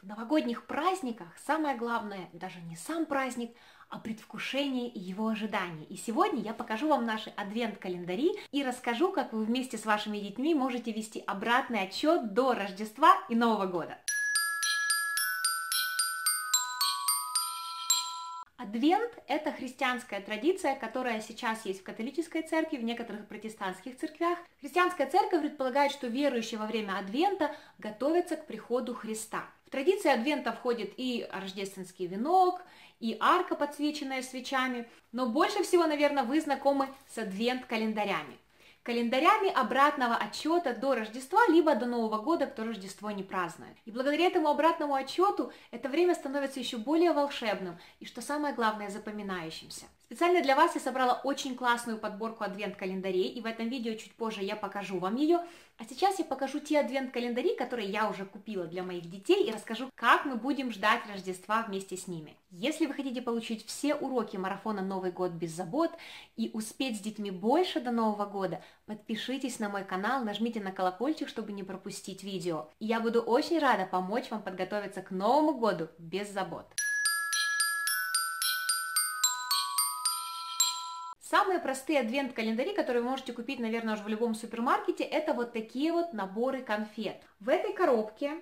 В новогодних праздниках самое главное даже не сам праздник, а предвкушение и его ожидание. И сегодня я покажу вам наши адвент-календари и расскажу, как вы вместе с вашими детьми можете вести обратный отчет до Рождества и Нового года. Адвент – это христианская традиция, которая сейчас есть в католической церкви, в некоторых протестантских церквях. Христианская церковь предполагает, что верующие во время Адвента готовятся к приходу Христа – в традиции адвента входит и рождественский венок, и арка, подсвеченная свечами, но больше всего, наверное, вы знакомы с адвент-календарями. Календарями обратного отчета до Рождества, либо до Нового года, кто Рождество не празднует. И благодаря этому обратному отчету это время становится еще более волшебным и, что самое главное, запоминающимся. Специально для вас я собрала очень классную подборку адвент-календарей, и в этом видео чуть позже я покажу вам ее, а сейчас я покажу те адвент-календари, которые я уже купила для моих детей и расскажу, как мы будем ждать Рождества вместе с ними. Если вы хотите получить все уроки марафона «Новый год без забот» и успеть с детьми больше до Нового года, подпишитесь на мой канал, нажмите на колокольчик, чтобы не пропустить видео. И я буду очень рада помочь вам подготовиться к Новому году без забот. Самые простые адвент-календари, которые вы можете купить, наверное, уже в любом супермаркете, это вот такие вот наборы конфет. В этой коробке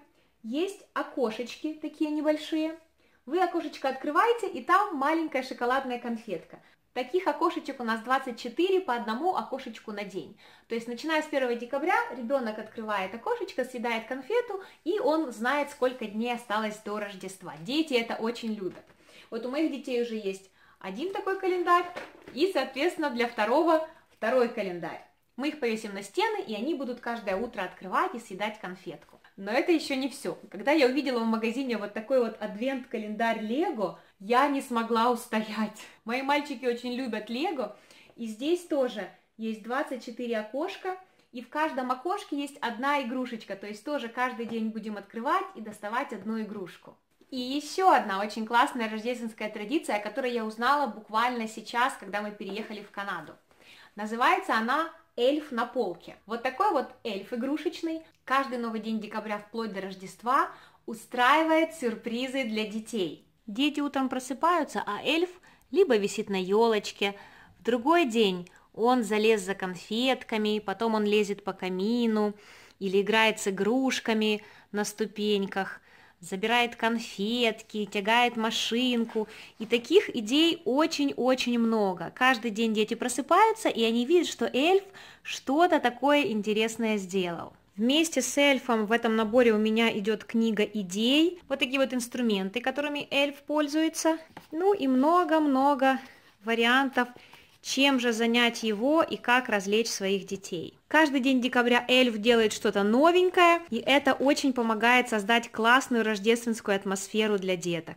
есть окошечки такие небольшие. Вы окошечко открываете, и там маленькая шоколадная конфетка. Таких окошечек у нас 24 по одному окошечку на день. То есть, начиная с 1 декабря, ребенок открывает окошечко, съедает конфету, и он знает, сколько дней осталось до Рождества. Дети это очень любят. Вот у моих детей уже есть один такой календарь и, соответственно, для второго второй календарь. Мы их повесим на стены, и они будут каждое утро открывать и съедать конфетку. Но это еще не все. Когда я увидела в магазине вот такой вот адвент-календарь Лего, я не смогла устоять. Мои мальчики очень любят Лего, и здесь тоже есть 24 окошка, и в каждом окошке есть одна игрушечка, то есть тоже каждый день будем открывать и доставать одну игрушку. И еще одна очень классная рождественская традиция, о которой я узнала буквально сейчас, когда мы переехали в Канаду. Называется она эльф на полке. Вот такой вот эльф игрушечный каждый новый день декабря вплоть до Рождества устраивает сюрпризы для детей. Дети утром просыпаются, а эльф либо висит на елочке, в другой день он залез за конфетками, потом он лезет по камину или играет с игрушками на ступеньках – забирает конфетки, тягает машинку. И таких идей очень-очень много. Каждый день дети просыпаются, и они видят, что эльф что-то такое интересное сделал. Вместе с эльфом в этом наборе у меня идет книга идей, вот такие вот инструменты, которыми эльф пользуется, ну и много-много вариантов, чем же занять его и как развлечь своих детей. Каждый день декабря эльф делает что-то новенькое, и это очень помогает создать классную рождественскую атмосферу для деток.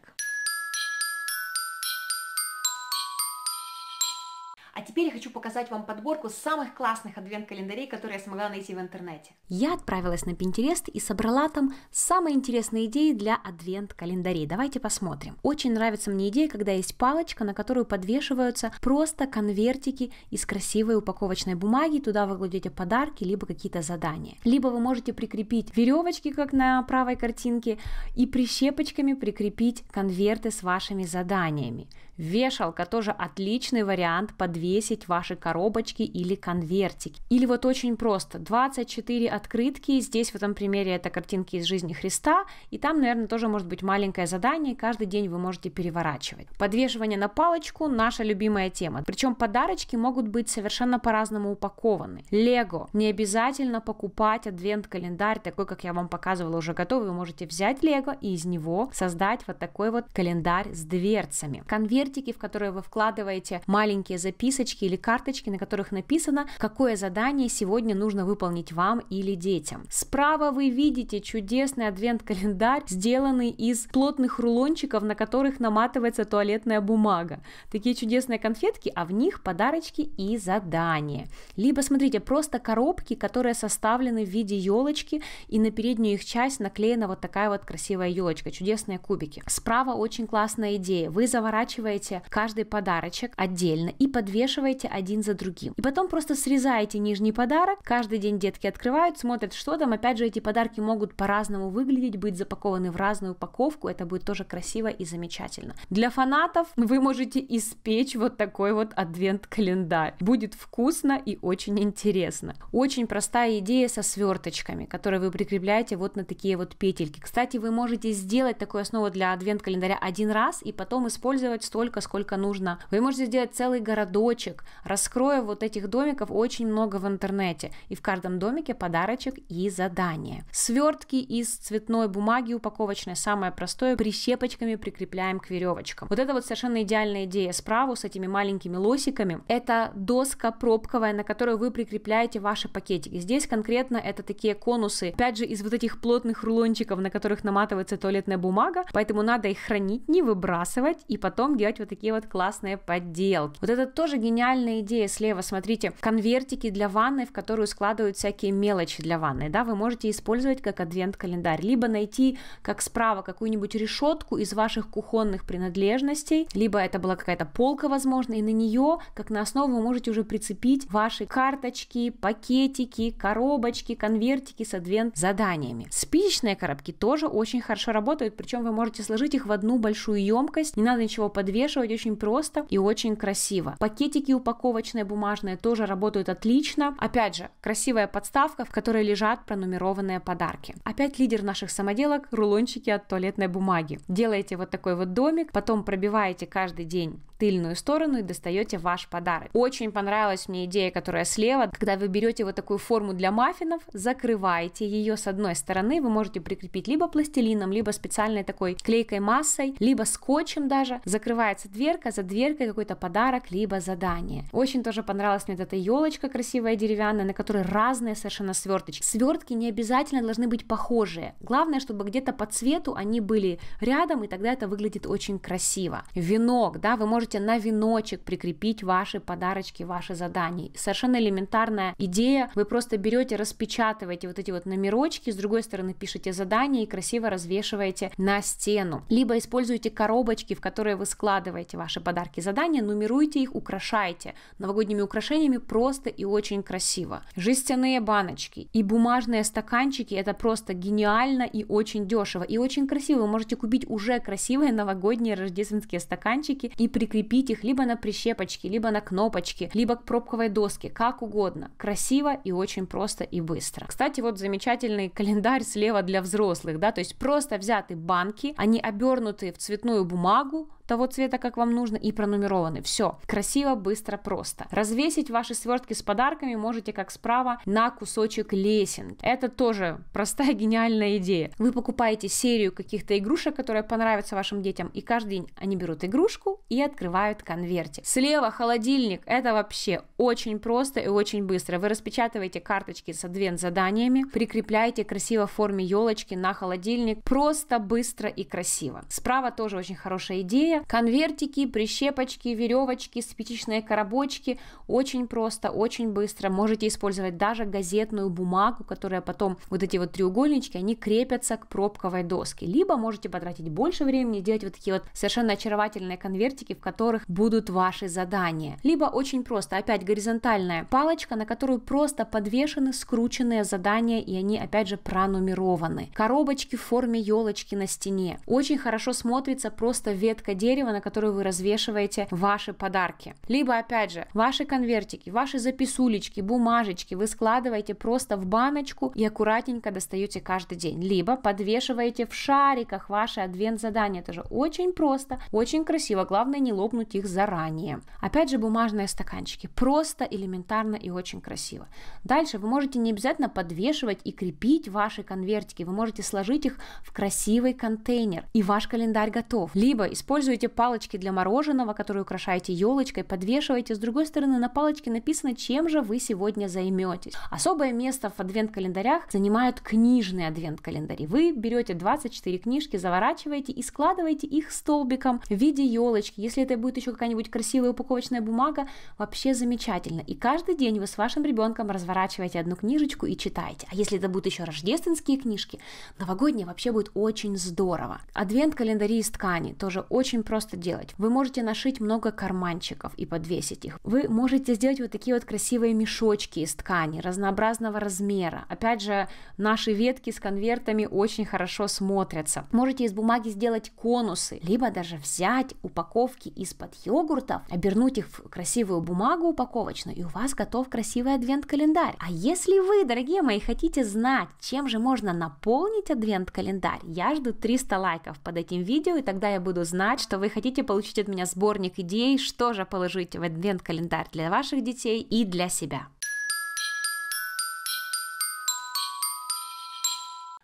теперь я хочу показать вам подборку самых классных адвент-календарей, которые я смогла найти в интернете. Я отправилась на Pinterest и собрала там самые интересные идеи для адвент-календарей. Давайте посмотрим. Очень нравится мне идея, когда есть палочка, на которую подвешиваются просто конвертики из красивой упаковочной бумаги, туда вы кладете подарки, либо какие-то задания. Либо вы можете прикрепить веревочки, как на правой картинке, и прищепочками прикрепить конверты с вашими заданиями. Вешалка тоже отличный вариант подвесить ваши коробочки или конвертики. Или вот очень просто, 24 открытки, здесь в этом примере это картинки из жизни Христа, и там, наверное, тоже может быть маленькое задание, каждый день вы можете переворачивать. Подвешивание на палочку – наша любимая тема. Причем подарочки могут быть совершенно по-разному упакованы. Лего. Не обязательно покупать адвент-календарь, такой, как я вам показывала, уже готовый. Вы можете взять лего и из него создать вот такой вот календарь с дверцами. Конверт конвертики, в которые вы вкладываете маленькие записочки или карточки, на которых написано, какое задание сегодня нужно выполнить вам или детям. Справа вы видите чудесный адвент-календарь, сделанный из плотных рулончиков, на которых наматывается туалетная бумага. Такие чудесные конфетки, а в них подарочки и задания. Либо, смотрите, просто коробки, которые составлены в виде елочки, и на переднюю их часть наклеена вот такая вот красивая елочка, чудесные кубики. Справа очень классная идея. Вы заворачиваете выбираете каждый подарочек отдельно и подвешиваете один за другим. И потом просто срезаете нижний подарок, каждый день детки открывают, смотрят, что там. Опять же, эти подарки могут по-разному выглядеть, быть запакованы в разную упаковку, это будет тоже красиво и замечательно. Для фанатов вы можете испечь вот такой вот адвент-календарь. Будет вкусно и очень интересно. Очень простая идея со сверточками, которые вы прикрепляете вот на такие вот петельки. Кстати, вы можете сделать такую основу для адвент-календаря один раз и потом использовать 100 столько, сколько нужно. Вы можете сделать целый городочек, раскроя вот этих домиков очень много в интернете. И в каждом домике подарочек и задание. Свертки из цветной бумаги упаковочной, самое простое, прищепочками прикрепляем к веревочкам. Вот это вот совершенно идеальная идея справу с этими маленькими лосиками. Это доска пробковая, на которую вы прикрепляете ваши пакетики. Здесь конкретно это такие конусы, опять же, из вот этих плотных рулончиков, на которых наматывается туалетная бумага, поэтому надо их хранить, не выбрасывать и потом делать делать вот такие вот классные подделки. Вот это тоже гениальная идея. Слева, смотрите, конвертики для ванны, в которую складывают всякие мелочи для ванны, да, вы можете использовать как адвент-календарь, либо найти, как справа, какую-нибудь решетку из ваших кухонных принадлежностей, либо это была какая-то полка, возможно, и на нее, как на основу, вы можете уже прицепить ваши карточки, пакетики, коробочки, конвертики с адвент-заданиями. Спичечные коробки тоже очень хорошо работают, причем вы можете сложить их в одну большую емкость, не надо ничего подвесить, развешивать очень просто и очень красиво. Пакетики упаковочные бумажные тоже работают отлично. Опять же, красивая подставка, в которой лежат пронумерованные подарки. Опять лидер наших самоделок – рулончики от туалетной бумаги. Делаете вот такой вот домик, потом пробиваете каждый день тыльную сторону и достаете ваш подарок. Очень понравилась мне идея, которая слева, когда вы берете вот такую форму для маффинов, закрываете ее с одной стороны, вы можете прикрепить либо пластилином, либо специальной такой клейкой массой, либо скотчем даже, закрываете открывается дверка, за дверкой какой-то подарок, либо задание. Очень тоже понравилась мне эта елочка красивая деревянная, на которой разные совершенно сверточки. Свертки не обязательно должны быть похожие. Главное, чтобы где-то по цвету они были рядом, и тогда это выглядит очень красиво. Венок, да, вы можете на веночек прикрепить ваши подарочки, ваши задания. Совершенно элементарная идея. Вы просто берете, распечатываете вот эти вот номерочки, с другой стороны пишете задание и красиво развешиваете на стену. Либо используйте коробочки, в которые вы складываете складывайте ваши подарки задания, нумеруйте их, украшайте новогодними украшениями просто и очень красиво. Жестяные баночки и бумажные стаканчики это просто гениально и очень дешево и очень красиво. Вы можете купить уже красивые новогодние рождественские стаканчики и прикрепить их либо на прищепочки, либо на кнопочки, либо к пробковой доске, как угодно. Красиво и очень просто и быстро. Кстати, вот замечательный календарь слева для взрослых, да, то есть просто взяты банки, они обернуты в цветную бумагу, того цвета, как вам нужно, и пронумерованы. Все. Красиво, быстро, просто. Развесить ваши свертки с подарками можете как справа на кусочек лесенки. Это тоже простая гениальная идея. Вы покупаете серию каких-то игрушек, которые понравятся вашим детям, и каждый день они берут игрушку и открывают конвертик. Слева холодильник. Это вообще очень просто и очень быстро. Вы распечатываете карточки с адвент заданиями, прикрепляете красиво в форме елочки на холодильник. Просто быстро и красиво. Справа тоже очень хорошая идея конвертики, прищепочки, веревочки, спичечные коробочки. Очень просто, очень быстро. Можете использовать даже газетную бумагу, которая потом, вот эти вот треугольнички, они крепятся к пробковой доске. Либо можете потратить больше времени, делать вот такие вот совершенно очаровательные конвертики, в которых будут ваши задания. Либо очень просто, опять горизонтальная палочка, на которую просто подвешены скрученные задания, и они опять же пронумерованы. Коробочки в форме елочки на стене. Очень хорошо смотрится просто ветка дерева дерева, на которое вы развешиваете ваши подарки. Либо, опять же, ваши конвертики, ваши записулечки, бумажечки вы складываете просто в баночку и аккуратненько достаете каждый день. Либо подвешиваете в шариках ваши адвент-задания. Это же очень просто, очень красиво. Главное не лопнуть их заранее. Опять же, бумажные стаканчики. Просто, элементарно и очень красиво. Дальше вы можете не обязательно подвешивать и крепить ваши конвертики. Вы можете сложить их в красивый контейнер. И ваш календарь готов. Либо используйте берете палочки для мороженого, которые украшаете елочкой, подвешиваете, с другой стороны на палочке написано, чем же вы сегодня займетесь. Особое место в адвент-календарях занимают книжные адвент-календари. Вы берете 24 книжки, заворачиваете и складываете их столбиком в виде елочки. Если это будет еще какая-нибудь красивая упаковочная бумага, вообще замечательно. И каждый день вы с вашим ребенком разворачиваете одну книжечку и читаете. А если это будут еще рождественские книжки, новогодние вообще будет очень здорово. Адвент-календари из ткани тоже очень просто делать. Вы можете нашить много карманчиков и подвесить их. Вы можете сделать вот такие вот красивые мешочки из ткани разнообразного размера. Опять же, наши ветки с конвертами очень хорошо смотрятся. Можете из бумаги сделать конусы, либо даже взять упаковки из-под йогуртов, обернуть их в красивую бумагу упаковочную, и у вас готов красивый адвент-календарь. А если вы, дорогие мои, хотите знать, чем же можно наполнить адвент-календарь, я жду 300 лайков под этим видео, и тогда я буду знать, что вы хотите получить от меня сборник идей, что же положить в адвент-календарь для ваших детей и для себя.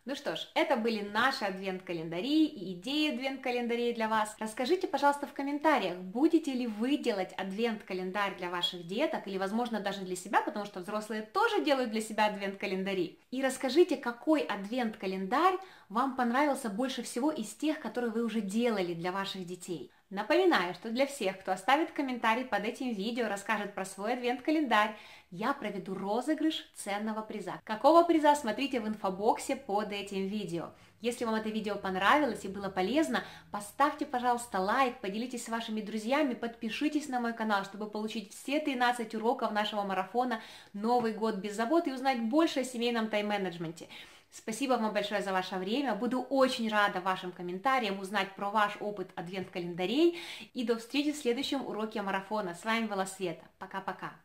Ну что ж, это были наши адвент-календари и идеи адвент-календарей для вас. Расскажите, пожалуйста, в комментариях, будете ли вы делать адвент-календарь для ваших деток или, возможно, даже для себя, потому что взрослые тоже делают для себя адвент-календари. И расскажите, какой адвент-календарь вам понравился больше всего из тех, которые вы уже делали для ваших детей. Напоминаю, что для всех, кто оставит комментарий под этим видео, расскажет про свой адвент-календарь, я проведу розыгрыш ценного приза. Какого приза, смотрите в инфобоксе под этим видео. Если вам это видео понравилось и было полезно, поставьте, пожалуйста, лайк, поделитесь с вашими друзьями, подпишитесь на мой канал, чтобы получить все 13 уроков нашего марафона «Новый год без забот» и узнать больше о семейном тайм-менеджменте. Спасибо вам большое за ваше время. Буду очень рада вашим комментариям, узнать про ваш опыт адвент-календарей. И до встречи в следующем уроке марафона. С вами была Света. Пока-пока.